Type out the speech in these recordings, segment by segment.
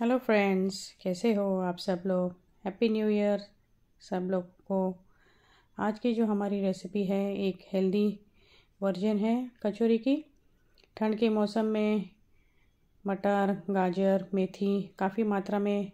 hello friends कैसे हो आप सब लोग हैप्पी न्यू ईयर सब लोग को आज की जो हमारी रेसिपी है एक हेल्दी वर्जन है कचौरी की ठंड के मौसम में मटर गाजर मेथी काफ़ी मात्रा में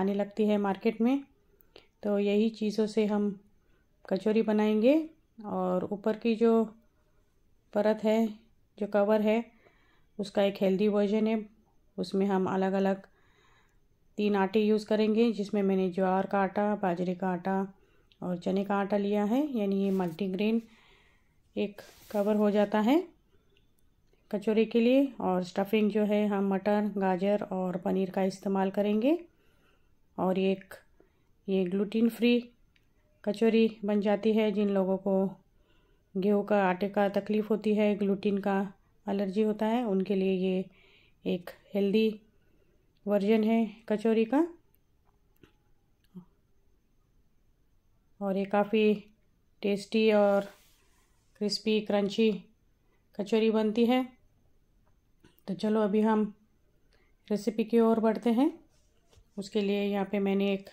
आने लगती है मार्केट में तो यही चीज़ों से हम कचौरी बनाएंगे और ऊपर की जो परत है जो कवर है उसका एक हेल्दी वर्जन है उसमें हम अलग अलग तीन आटे यूज़ करेंगे जिसमें मैंने ज्वार का आटा बाजरे का आटा और चने का आटा लिया है यानी ये मल्टीग्रेन एक कवर हो जाता है कचौरी के लिए और स्टफिंग जो है हम मटर गाजर और पनीर का इस्तेमाल करेंगे और एक ये ग्लूटीन फ्री कचौरी बन जाती है जिन लोगों को गेहूं का आटे का तकलीफ़ होती है ग्लूटीन का एलर्जी होता है उनके लिए ये एक हेल्दी वर्जन है कचौरी का और ये काफ़ी टेस्टी और क्रिस्पी क्रंची कचौरी बनती है तो चलो अभी हम रेसिपी की ओर बढ़ते हैं उसके लिए यहाँ पे मैंने एक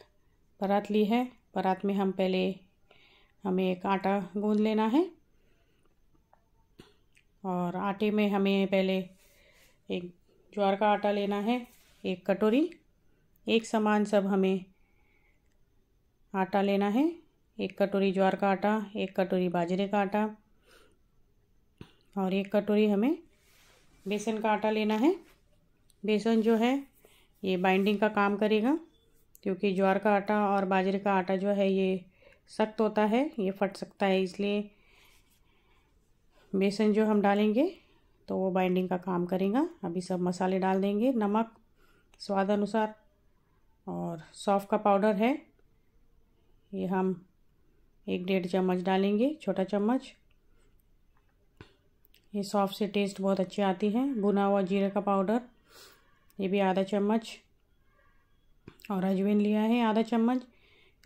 परात ली है परात में हम पहले हमें एक आटा गूंद लेना है और आटे में हमें पहले एक ज्वार का आटा लेना है एक कटोरी एक समान सब हमें आटा लेना है एक कटोरी ज्वार का आटा एक कटोरी बाजरे का आटा और एक कटोरी हमें बेसन का आटा लेना है बेसन जो है ये बाइंडिंग का काम करेगा क्योंकि ज्वार का आटा और बाजरे का आटा जो है ये सख्त होता है ये फट सकता है इसलिए बेसन जो हम डालेंगे तो वो बाइंडिंग का काम करेगा अभी सब मसाले डाल देंगे नमक स्वाद अनुसार और सौफ़ का पाउडर है ये हम एक डेढ़ चम्मच डालेंगे छोटा चम्मच ये सौफ़ से टेस्ट बहुत अच्छी आती है भुना हुआ जीरा का पाउडर ये भी आधा चम्मच और अजवाइन लिया है आधा चम्मच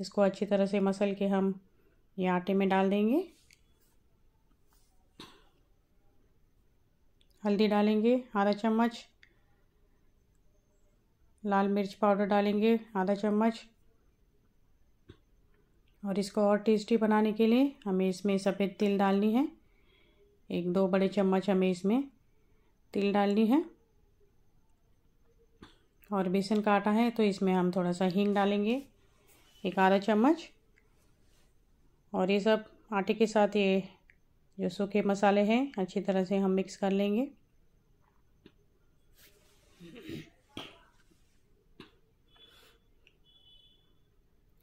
इसको अच्छी तरह से मसल के हम ये आटे में डाल देंगे हल्दी डालेंगे आधा चम्मच लाल मिर्च पाउडर डालेंगे आधा चम्मच और इसको और टेस्टी बनाने के लिए हमें इसमें सफ़ेद तिल डालनी है एक दो बड़े चम्मच हमें इसमें तिल डालनी है और बेसन का आटा है तो इसमें हम थोड़ा सा हींग डालेंगे एक आधा चम्मच और ये सब आटे के साथ ये जो सूखे मसाले हैं अच्छी तरह से हम मिक्स कर लेंगे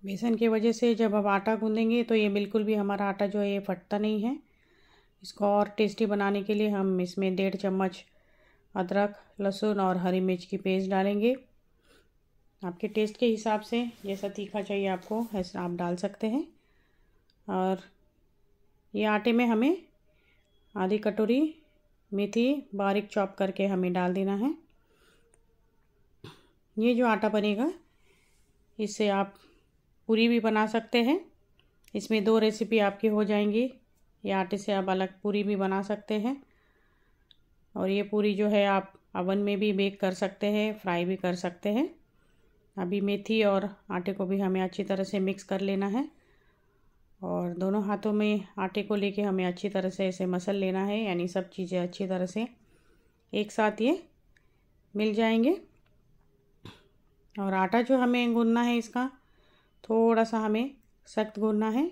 बेसन की वजह से जब हम आटा गूंदेंगे तो ये बिल्कुल भी हमारा आटा जो है ये फटता नहीं है इसको और टेस्टी बनाने के लिए हम इसमें डेढ़ चम्मच अदरक लहसुन और हरी मिर्च की पेस्ट डालेंगे आपके टेस्ट के हिसाब से जैसा तीखा चाहिए आपको ऐसा आप डाल सकते हैं और ये आटे में हमें आधी कटोरी मेथी बारीक चॉप करके हमें डाल देना है ये जो आटा बनेगा इससे आप पूरी भी बना सकते हैं इसमें दो रेसिपी आपकी हो जाएंगी ये आटे से आप अलग पूरी भी बना सकते हैं और ये पूरी जो है आप अवन में भी बेक कर सकते हैं फ्राई भी कर सकते हैं अभी मेथी और आटे को भी हमें अच्छी तरह से मिक्स कर लेना है और दोनों हाथों में आटे को लेके हमें अच्छी तरह से ऐसे मसल लेना है यानी सब चीज़ें अच्छी तरह से एक साथ ये मिल जाएंगे और आटा जो हमें गूंदना है इसका थोड़ा सा हमें सख्त गूंदना है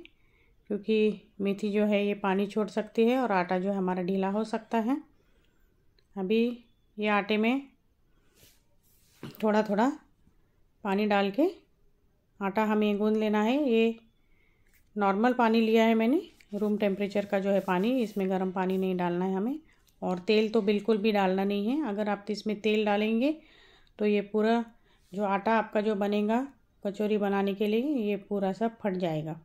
क्योंकि मेथी जो है ये पानी छोड़ सकती है और आटा जो है हमारा ढीला हो सकता है अभी ये आटे में थोड़ा थोड़ा पानी डाल के आटा हमें गूंद लेना है ये नॉर्मल पानी लिया है मैंने रूम टेम्परेचर का जो है पानी इसमें गर्म पानी नहीं डालना है हमें और तेल तो बिल्कुल भी डालना नहीं है अगर आप इसमें तेल डालेंगे तो ये पूरा जो आटा आपका जो बनेगा कचौरी बनाने के लिए ये पूरा सा फट जाएगा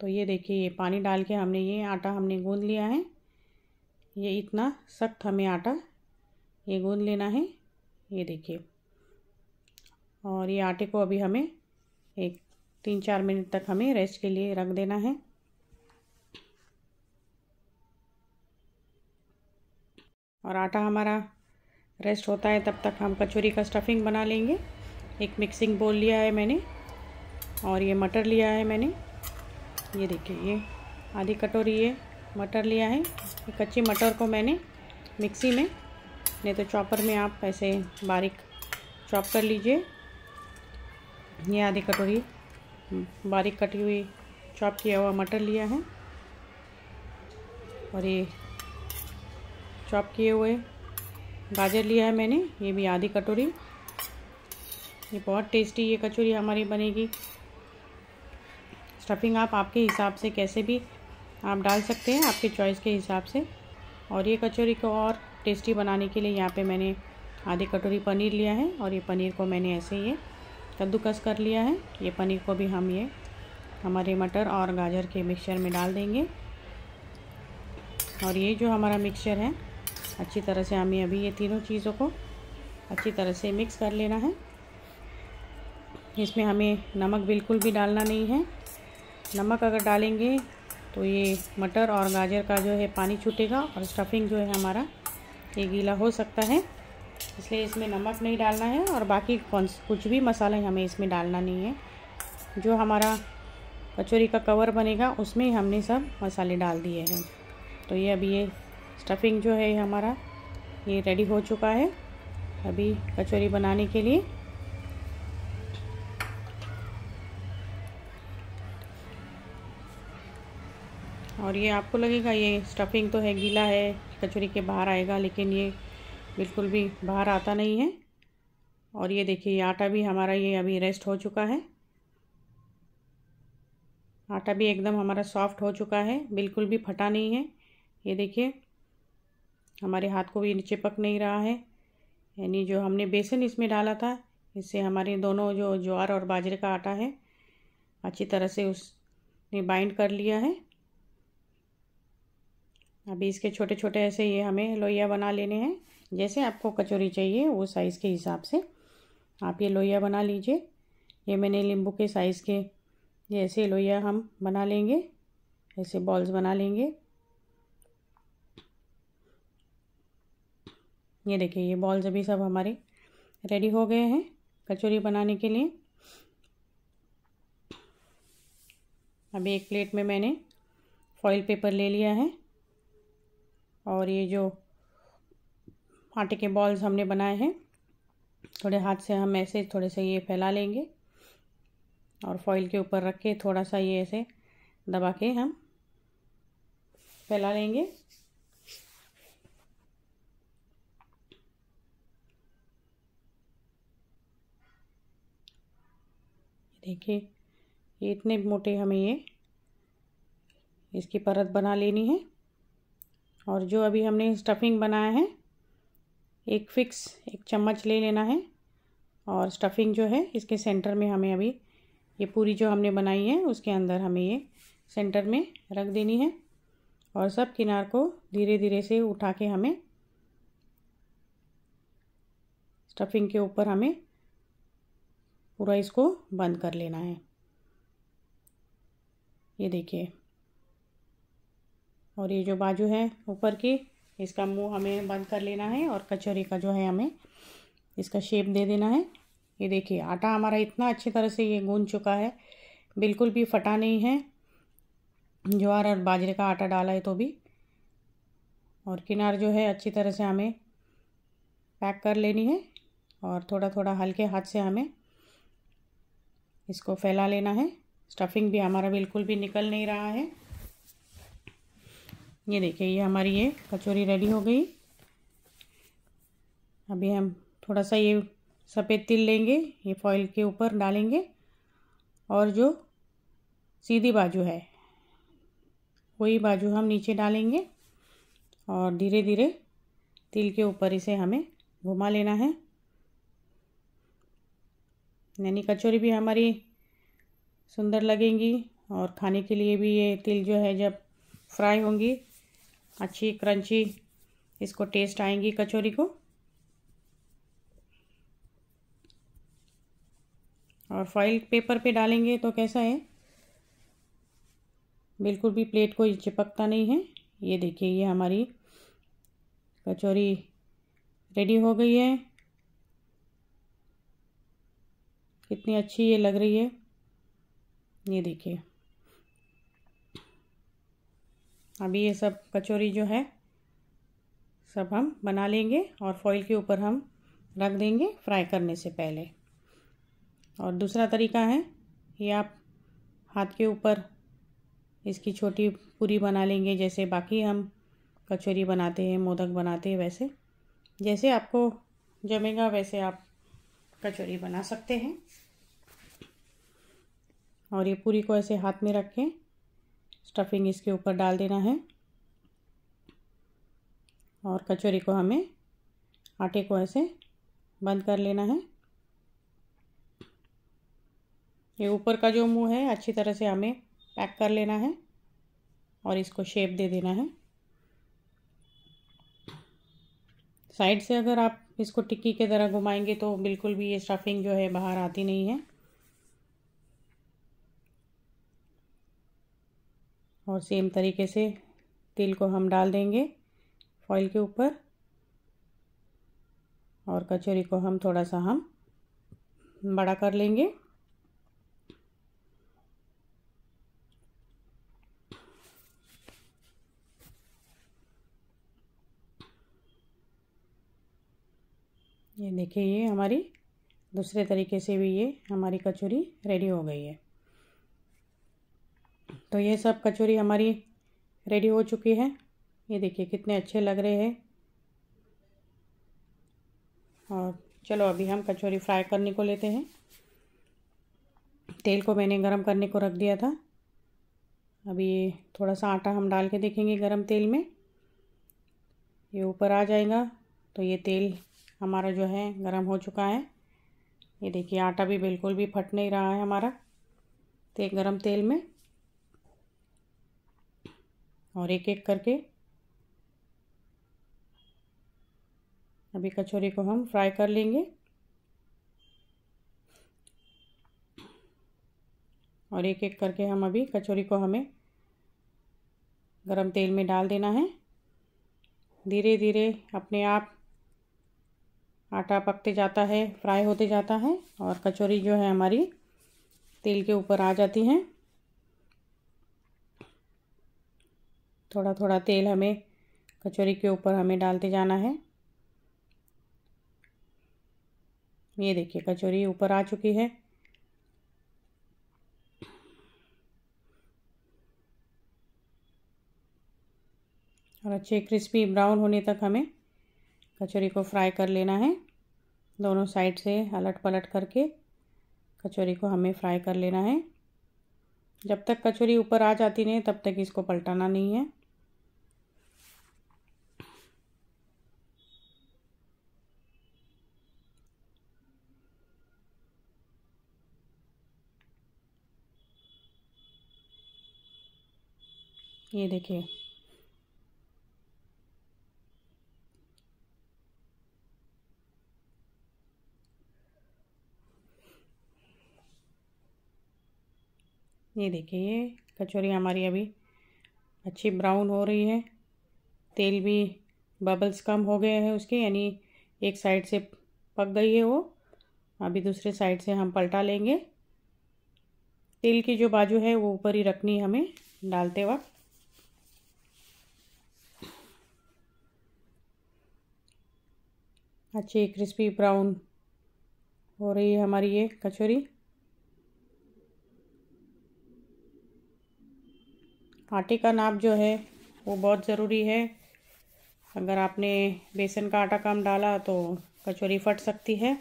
तो ये देखिए ये पानी डाल के हमने ये आटा हमने गूंद लिया है ये इतना सख्त हमें आटा ये गूंद लेना है ये देखिए और ये आटे को अभी हमें एक तीन चार मिनट तक हमें रेस्ट के लिए रख देना है और आटा हमारा रेस्ट होता है तब तक हम कचौरी का स्टफिंग बना लेंगे एक मिक्सिंग बोल लिया है मैंने और ये मटर लिया है मैंने ये देखिए ये आधी कटोरी ये मटर लिया है ये कच्ची मटर को मैंने मिक्सी में नहीं तो चॉपर में आप ऐसे बारीक चॉप कर लीजिए ये आधी कटोरी हम्म, बारीक कटी हुई चॉप किया हुआ मटर लिया है और ये चॉप किए हुए गाजर लिया है मैंने ये भी आधी कटोरी ये बहुत टेस्टी ये कचौरी हमारी बनेगी स्टफिंग आप आपके हिसाब से कैसे भी आप डाल सकते हैं आपके चॉइस के हिसाब से और ये कचौरी को और टेस्टी बनाने के लिए यहाँ पे मैंने आधी कटोरी पनीर लिया है और ये पनीर को मैंने ऐसे ये कद्दूकस कर लिया है ये पनीर को भी हम ये हमारे मटर और गाजर के मिक्सचर में डाल देंगे और ये जो हमारा मिक्सचर है अच्छी तरह से हमें अभी ये तीनों चीज़ों को अच्छी तरह से मिक्स कर लेना है इसमें हमें नमक बिल्कुल भी डालना नहीं है नमक अगर डालेंगे तो ये मटर और गाजर का जो है पानी छूटेगा और स्टफिंग जो है हमारा ये गीला हो सकता है इसलिए इसमें नमक नहीं डालना है और बाकी कौन कुछ भी मसाले हमें इसमें डालना नहीं है जो हमारा कचौरी का कवर बनेगा उसमें हमने सब मसाले डाल दिए हैं तो ये अभी ये स्टफिंग जो है हमारा ये रेडी हो चुका है अभी कचौरी बनाने के लिए और ये आपको लगेगा ये स्टफिंग तो है गीला है कचौरी के बाहर आएगा लेकिन ये बिल्कुल भी बाहर आता नहीं है और ये देखिए ये आटा भी हमारा ये अभी रेस्ट हो चुका है आटा भी एकदम हमारा सॉफ्ट हो चुका है बिल्कुल भी फटा नहीं है ये देखिए हमारे हाथ को भी चिपक नहीं रहा है यानी जो हमने बेसन इसमें डाला था इससे हमारे दोनों जो ज्वार और बाजरे का आटा है अच्छी तरह से उसने बाइंड कर लिया है अभी इसके छोटे छोटे ऐसे ये हमें लोइया बना लेने हैं जैसे आपको कचौरी चाहिए वो साइज़ के हिसाब से आप ये लोइया बना लीजिए ये मैंने नींबू के साइज़ के ये ऐसे लोइया हम बना लेंगे ऐसे बॉल्स बना लेंगे ये देखिए ये बॉल्स अभी सब हमारे रेडी हो गए हैं कचौरी बनाने के लिए अभी एक प्लेट में मैंने फॉइल पेपर ले लिया है और ये जो आटे के बॉल्स हमने बनाए हैं थोड़े हाथ से हम ऐसे थोड़े से ये फैला लेंगे और फॉइल के ऊपर रख के थोड़ा सा ये ऐसे दबा के हम फैला लेंगे देखिए ये इतने मोटे हमें ये इसकी परत बना लेनी है और जो अभी हमने स्टफिंग बनाया है एक फिक्स एक चम्मच ले लेना है और स्टफिंग जो है इसके सेंटर में हमें अभी ये पूरी जो हमने बनाई है उसके अंदर हमें ये सेंटर में रख देनी है और सब किनार को धीरे धीरे से उठा के हमें स्टफिंग के ऊपर हमें पूरा इसको बंद कर लेना है ये देखिए और ये जो बाजू है ऊपर की इसका मुंह हमें बंद कर लेना है और कचौरी का जो है हमें इसका शेप दे देना है ये देखिए आटा हमारा इतना अच्छी तरह से ये गूंज चुका है बिल्कुल भी फटा नहीं है ज्वार और बाजरे का आटा डाला है तो भी और किनार जो है अच्छी तरह से हमें पैक कर लेनी है और थोड़ा थोड़ा हल्के हाथ से हमें इसको फैला लेना है स्टफिंग भी हमारा बिल्कुल भी निकल नहीं रहा है ये देखिए ये हमारी ये कचौरी रेडी हो गई अभी हम थोड़ा सा ये सफ़ेद तिल लेंगे ये फॉइल के ऊपर डालेंगे और जो सीधी बाजू है वही बाजू हम नीचे डालेंगे और धीरे धीरे तिल के ऊपर इसे हमें घुमा लेना है यानी कचौरी भी हमारी सुंदर लगेंगी और खाने के लिए भी ये तिल जो है जब फ्राई होंगी अच्छी क्रंची इसको टेस्ट आएंगी कचौरी को और फॉइल पेपर पे डालेंगे तो कैसा है बिल्कुल भी प्लेट को चिपकता नहीं है ये देखिए ये हमारी कचौरी रेडी हो गई है कितनी अच्छी ये लग रही है ये देखिए अभी ये सब कचौरी जो है सब हम बना लेंगे और फॉइल के ऊपर हम रख देंगे फ्राई करने से पहले और दूसरा तरीका है ये आप हाथ के ऊपर इसकी छोटी पूरी बना लेंगे जैसे बाकी हम कचौरी बनाते हैं मोदक बनाते हैं वैसे जैसे आपको जमेगा वैसे आप कचौरी बना सकते हैं और ये पूरी को ऐसे हाथ में रखें स्टफिंग इसके ऊपर डाल देना है और कचौरी को हमें आटे को ऐसे बंद कर लेना है ये ऊपर का जो मुंह है अच्छी तरह से हमें पैक कर लेना है और इसको शेप दे देना है साइड से अगर आप इसको टिक्की के तरह घुमाएंगे तो बिल्कुल भी ये स्टफिंग जो है बाहर आती नहीं है और सेम तरीके से तिल को हम डाल देंगे फॉइल के ऊपर और कचौरी को हम थोड़ा सा हम बड़ा कर लेंगे ये देखिए ये हमारी दूसरे तरीके से भी ये हमारी कचौरी रेडी हो गई है तो ये सब कचौरी हमारी रेडी हो चुकी है ये देखिए कितने अच्छे लग रहे हैं और चलो अभी हम कचौरी फ्राई करने को लेते हैं तेल को मैंने गरम करने को रख दिया था अभी ये थोड़ा सा आटा हम डाल के देखेंगे गरम तेल में ये ऊपर आ जाएगा तो ये तेल हमारा जो है गरम हो चुका है ये देखिए आटा भी बिल्कुल भी फट नहीं रहा है हमारा तेल गरम तेल में और एक एक करके अभी कचौरी को हम फ्राई कर लेंगे और एक एक करके हम अभी कचौरी को हमें गरम तेल में डाल देना है धीरे धीरे अपने आप आटा पकते जाता है फ्राई होते जाता है और कचौरी जो है हमारी तेल के ऊपर आ जाती हैं थोड़ा थोड़ा तेल हमें कचौरी के ऊपर हमें डालते जाना है ये देखिए कचौरी ऊपर आ चुकी है और अच्छे क्रिस्पी ब्राउन होने तक हमें कचौरी को फ्राई कर लेना है दोनों साइड से अलट पलट करके कचौरी को हमें फ्राई कर लेना है जब तक कचौरी ऊपर आ जाती नहीं तब तक इसको पलटाना नहीं है ये देखिए ये देखिए ये कचौरी हमारी अभी अच्छी ब्राउन हो रही है तेल भी बबल्स कम हो गए हैं उसके यानी एक साइड से पक गई है वो अभी दूसरे साइड से हम पलटा लेंगे तेल की जो बाजू है वो ऊपर ही रखनी हमें डालते वक्त अच्छी क्रिस्पी ब्राउन हो रही है हमारी ये कचौरी आटे का नाप जो है वो बहुत ज़रूरी है अगर आपने बेसन का आटा कम डाला तो कचौरी फट सकती है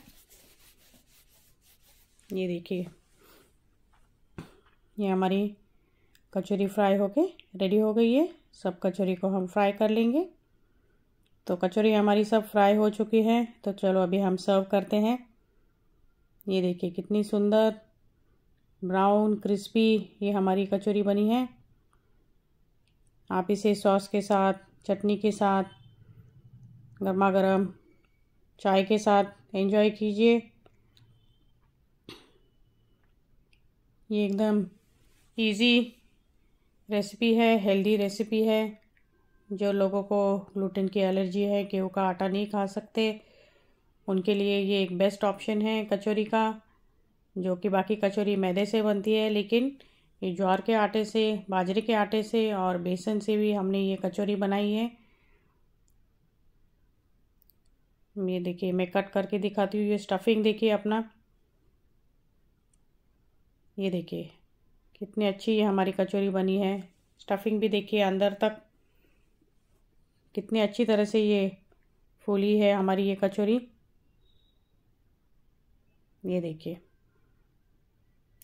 ये देखिए ये हमारी कचौरी फ्राई होके रेडी हो गई है सब कचौरी को हम फ्राई कर लेंगे तो कचौरी हमारी सब फ्राई हो चुकी है तो चलो अभी हम सर्व करते हैं ये देखिए कितनी सुंदर ब्राउन क्रिस्पी ये हमारी कचौरी बनी है आप इसे सॉस के साथ चटनी के साथ गर्मा गर्म चाय के साथ एंजॉय कीजिए ये एकदम इजी रेसिपी है हेल्दी रेसिपी है जो लोगों को ग्लूटेन की एलर्जी है गेहूँ का आटा नहीं खा सकते उनके लिए ये एक बेस्ट ऑप्शन है कचौरी का जो कि बाकी कचौरी मैदे से बनती है लेकिन ये ज्वार के आटे से बाजरे के आटे से और बेसन से भी हमने ये कचौरी बनाई है ये देखिए मैं कट करके दिखाती हूँ ये स्टफिंग देखिए अपना ये देखिए कितनी अच्छी ये हमारी कचौरी बनी है स्टफिंग भी देखिए अंदर तक कितनी अच्छी तरह से ये फूली है हमारी ये कचौरी ये देखिए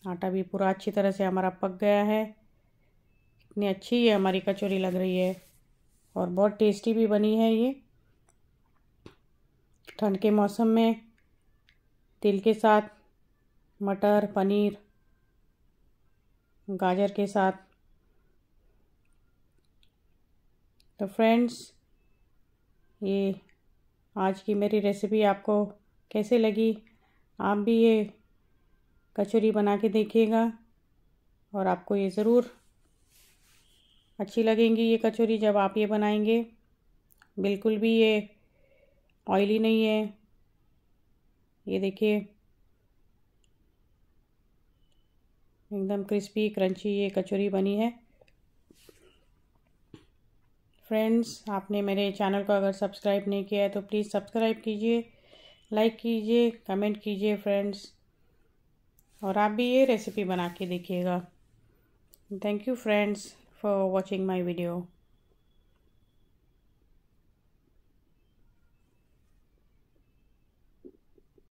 आटा भी पूरा अच्छी तरह से हमारा पक गया है इतनी अच्छी है हमारी कचौरी लग रही है और बहुत टेस्टी भी बनी है ये ठंड के मौसम में तिल के साथ मटर पनीर गाजर के साथ तो फ्रेंड्स ये आज की मेरी रेसिपी आपको कैसे लगी आप भी ये कचौरी बना के देखिएगा और आपको ये ज़रूर अच्छी लगेंगी ये कचौरी जब आप ये बनाएंगे बिल्कुल भी ये ऑयली नहीं है ये देखिए एकदम क्रिस्पी क्रंची ये कचौरी बनी है फ्रेंड्स आपने मेरे चैनल को अगर सब्सक्राइब नहीं किया है तो प्लीज़ सब्सक्राइब कीजिए लाइक कीजिए कमेंट कीजिए फ्रेंड्स और आप भी ये रेसिपी बना के देखिएगा thank you friends for watching my video